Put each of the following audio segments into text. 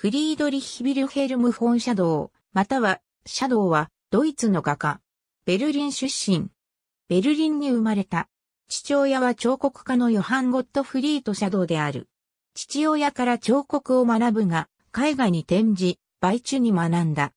フリードリヒ・ビルヘルム・フォン・シャドー、または、シャドーは、ドイツの画家。ベルリン出身。ベルリンに生まれた。父親は彫刻家のヨハン・ゴットフリート・シャドーである。父親から彫刻を学ぶが、絵画に展示、売中に学んだ。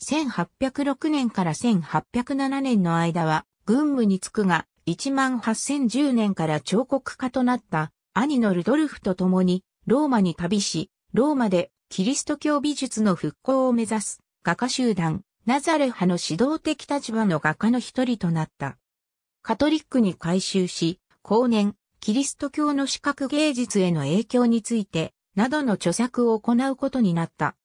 1806年から1807年の間は、軍務に就くが、1810年から彫刻家となった、兄のルドルフと共に、ローマに旅し、ローマでキリスト教美術の復興を目指す画家集団、ナザレ派の指導的立場の画家の一人となった。カトリックに改修し、後年、キリスト教の視覚芸術への影響について、などの著作を行うことになった。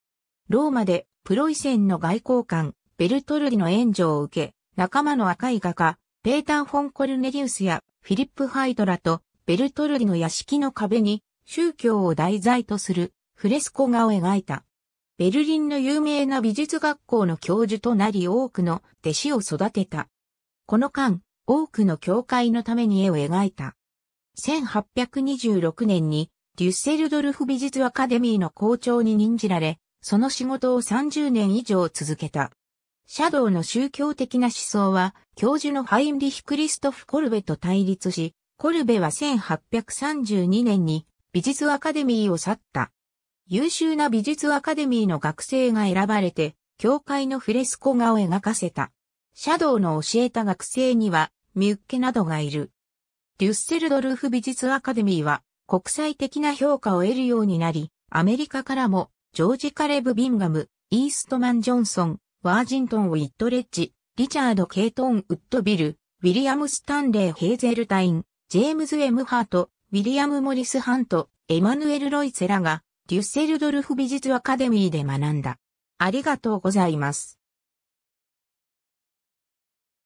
ローマでプロイセンの外交官、ベルトルディの援助を受け、仲間の赤い画家、ペーター・フォン・コルネリウスやフィリップ・ハイドラとベルトルディの屋敷の壁に宗教を題材とするフレスコ画を描いた。ベルリンの有名な美術学校の教授となり多くの弟子を育てた。この間、多くの教会のために絵を描いた。1826年にデュッセルドルフ美術アカデミーの校長に任じられ、その仕事を30年以上続けた。シャドウの宗教的な思想は、教授のハインリヒ・クリストフ・コルベと対立し、コルベは1832年に美術アカデミーを去った。優秀な美術アカデミーの学生が選ばれて、教会のフレスコ画を描かせた。シャドウの教えた学生には、ミュッケなどがいる。デュッセルドルフ美術アカデミーは、国際的な評価を得るようになり、アメリカからも、ジョージ・カレブ・ビンガム、イーストマン・ジョンソン、ワージントン・ウィットレッジ、リチャード・ケイトン・ウッドビル、ウィリアム・スタンレー・ヘーゼルタイン、ジェームズ・エム・ハート、ウィリアム・モリス・ハント、エマヌエル・ロイセラが、デュッセルドルフ美術アカデミーで学んだ。ありがとうございます。